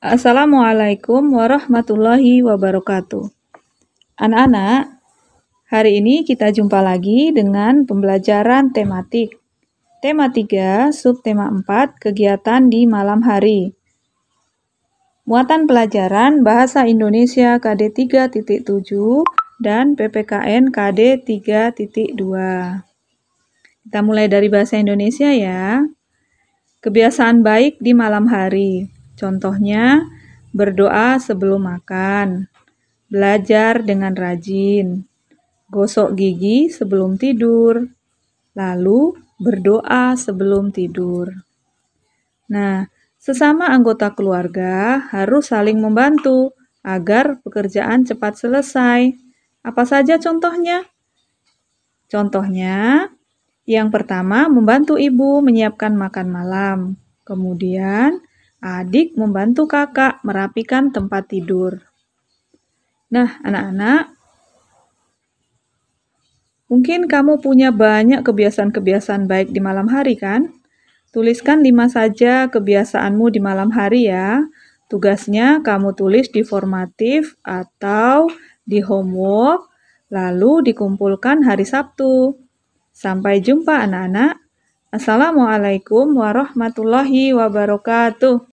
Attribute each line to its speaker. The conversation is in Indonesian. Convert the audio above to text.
Speaker 1: Assalamualaikum warahmatullahi wabarakatuh. Anak-anak, hari ini kita jumpa lagi dengan pembelajaran tematik. Tema 3, subtema 4, kegiatan di malam hari. Muatan pelajaran Bahasa Indonesia KD 3.7 dan PPKN KD 3.2. Kita mulai dari Bahasa Indonesia ya. Kebiasaan baik di malam hari. Contohnya, berdoa sebelum makan, belajar dengan rajin, gosok gigi sebelum tidur, lalu berdoa sebelum tidur. Nah, sesama anggota keluarga harus saling membantu agar pekerjaan cepat selesai. Apa saja contohnya? Contohnya, yang pertama membantu ibu menyiapkan makan malam, kemudian Adik membantu kakak merapikan tempat tidur. Nah, anak-anak, mungkin kamu punya banyak kebiasaan-kebiasaan baik di malam hari, kan? Tuliskan lima saja kebiasaanmu di malam hari ya. Tugasnya kamu tulis di formatif atau di homework, lalu dikumpulkan hari Sabtu. Sampai jumpa anak-anak. Assalamualaikum warahmatullahi wabarakatuh.